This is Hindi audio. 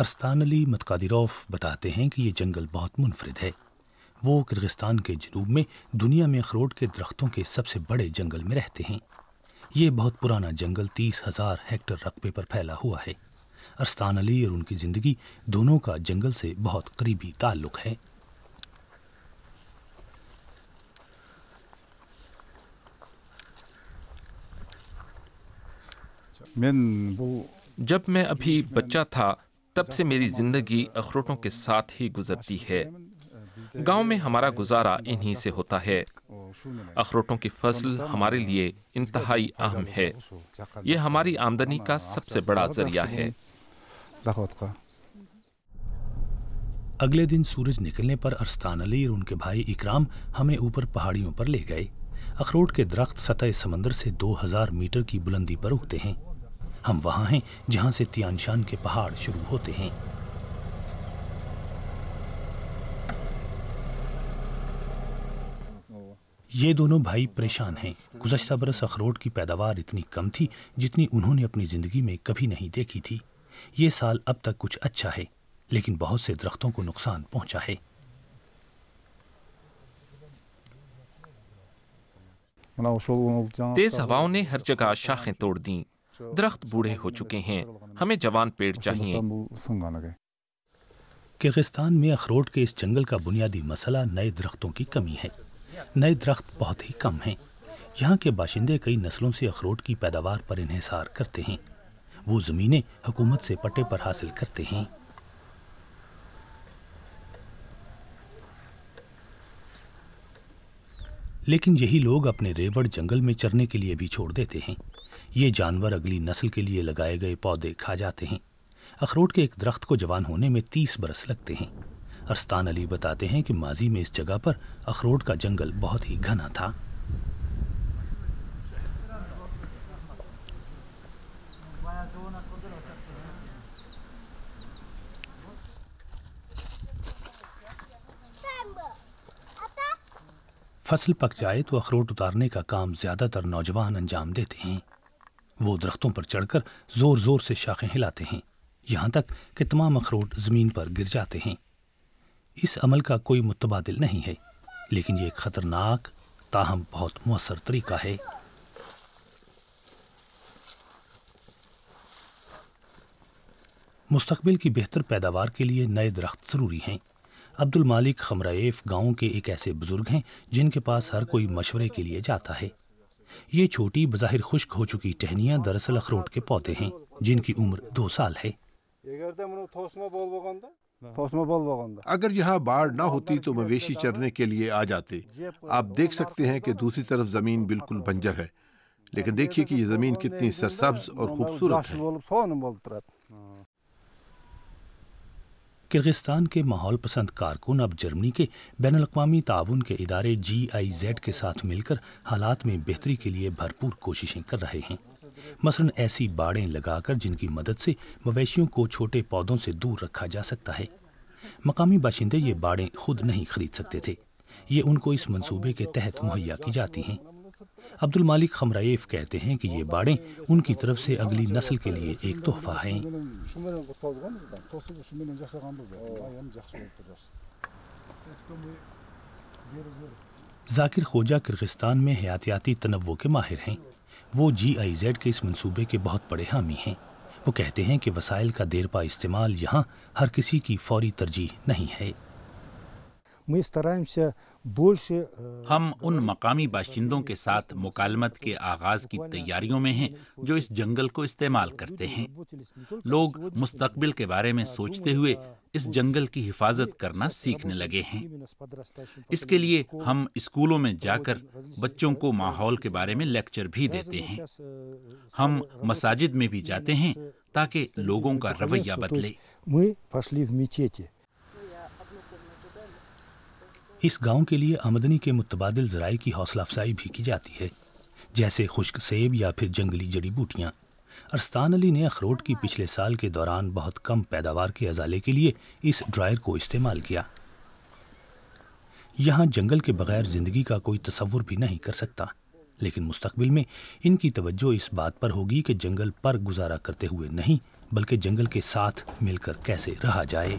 अरस्तान अली मतकादिरफ बताते हैं कि ये जंगल बहुत मुनफरद है वो किर्गिस्तान के जनूब में दुनिया में अखरोट के दरख्तों के सबसे बड़े जंगल में रहते हैं ये बहुत पुराना जंगल तीस हज़ार हेक्टर रकबे पर फैला हुआ है अरस्तान अली और उनकी ज़िंदगी दोनों का जंगल से बहुत करीबी ताल्लुक है जब मैं अभी बच्चा था तब से मेरी जिंदगी अखरोटों के साथ ही गुजरती है गांव में हमारा गुजारा इन्हीं से होता है अखरोटों की फसल हमारे लिए इंतहाई अहम है ये हमारी आमदनी का सबसे बड़ा जरिया है अगले दिन सूरज निकलने पर अरस्तान अली और उनके भाई इकराम हमें ऊपर पहाड़ियों पर ले गए अखरोट के दरख्त सतह समंदर से 2000 मीटर की बुलंदी पर उगते हैं हम वहां हैं जहां से तियानशान के पहाड़ शुरू होते हैं ये दोनों भाई परेशान हैं गुजशत बरस अखरोट की पैदावार इतनी कम थी जितनी उन्होंने अपनी ज़िंदगी में कभी नहीं देखी थी ये साल अब तक कुछ अच्छा है लेकिन बहुत से दरख्तों को नुकसान पहुंचा है तेज हवाओं ने हर जगह शाखें तोड़ दीं दरख्त बूढ़े हो चुके हैं हमें जवान पेड़ चाहिए किर्गिस्तान में अखरोट के इस जंगल का बुनियादी मसला नए दरख्तों की कमी है नए दरख्त बहुत ही कम हैं यहाँ के बाशिंदे कई नस्लों से अखरोट की पैदावार पर इन्हसार करते हैं वो ज़मीनें हुकूमत से पट्टे पर हासिल करते हैं लेकिन यही लोग अपने रेवड़ जंगल में चरने के लिए भी छोड़ देते हैं ये जानवर अगली नस्ल के लिए लगाए गए पौधे खा जाते हैं अखरोट के एक दरख्त को जवान होने में तीस बरस लगते हैं अरस्तान अली बताते हैं कि माजी में इस जगह पर अखरोट का जंगल बहुत ही घना था फसल पक जाए तो अखरोट उतारने का काम ज्यादातर नौजवान अंजाम देते हैं वो दरख्तों पर चढ़कर जोर जोर से शाखें हिलाते हैं यहाँ तक कि तमाम अखरोट ज़मीन पर गिर जाते हैं इस अमल का कोई मुतबाद नहीं है लेकिन ये ख़तरनाक ताहम बहुत मौसर तरीका है मुस्तबिल की बेहतर पैदावार के लिए नए दरख्त ज़रूरी हैं अब्दुल मालिक खमराइफ गांव के एक ऐसे बुजुर्ग हैं जिनके पास हर कोई मशवरे के लिए जाता है ये छोटी बज़ाहिर खुश्क हो चुकी टहनियाँ दरअसल अखरोट के पौधे हैं जिनकी उम्र दो साल है अगर यहाँ बाढ़ ना होती तो मवेशी चरने के लिए आ जाते आप देख सकते हैं कि दूसरी तरफ जमीन बिल्कुल बंजर है लेकिन देखिए कि ये जमीन कितनी सरसब्ज और खूबसूरत है किर्गिस्तान के माहौल पसंद कारकुन अब जर्मनी के बैन अवी ताउन के इदारे जी आई जेड के साथ मिलकर हालात में बेहतरी के लिए भरपूर कोशिशें कर रहे हैं मसलन ऐसी बाड़ें लगाकर जिनकी मदद से मवेशियों को छोटे पौधों से दूर रखा जा सकता है मकामी बाशिंदे ये बाड़ें खुद नहीं खरीद सकते थे ये उनको इस मंसूबे के तहत मुहैया की जाती हैं अब्दुल मालिक खमराइफ कहते हैं कि ये बाड़ें उनकी तरफ से अगली नस्ल के लिए एक तोहफा हैं जाकिर खोजा किर्गिस्तान में हयातियाती तनवो के माहिर हैं वो जी आई जेड के इस मंसूबे के बहुत बड़े हामी हैं वो कहते हैं कि वसाइल का देरपा इस्तेमाल यहाँ हर किसी की फौरी तरजीह नहीं है Э, हम उन मकामी बाशिंदों के साथ मुकालमत के आगाज की तैयारियों में हैं जो इस जंगल को इस्तेमाल करते हैं लोग मुस्तकबिल के बारे में सोचते हुए इस जंगल की हिफाजत करना सीखने लगे हैं इसके लिए हम स्कूलों में जाकर बच्चों को माहौल के बारे में लेक्चर भी देते हैं э, हम मसाजिद में भी जाते हैं э, ताकि लोगों का रवैया बदले इस गांव के लिए आमदनी के मुतबादल जराए की हौसला अफजाई भी की जाती है जैसे खुश्क सेब या फिर जंगली जड़ी बूटियाँ अरस्तान अली ने अखरोट की पिछले साल के दौरान बहुत कम पैदावार के अजाले के लिए इस ड्रायर को इस्तेमाल किया यहाँ जंगल के बगैर ज़िंदगी का कोई तस्वुर भी नहीं कर सकता लेकिन मुस्तबिल में इनकी तवज्जो इस बात पर होगी कि जंगल पर गुजारा करते हुए नहीं बल्कि जंगल के साथ मिलकर कैसे रहा जाए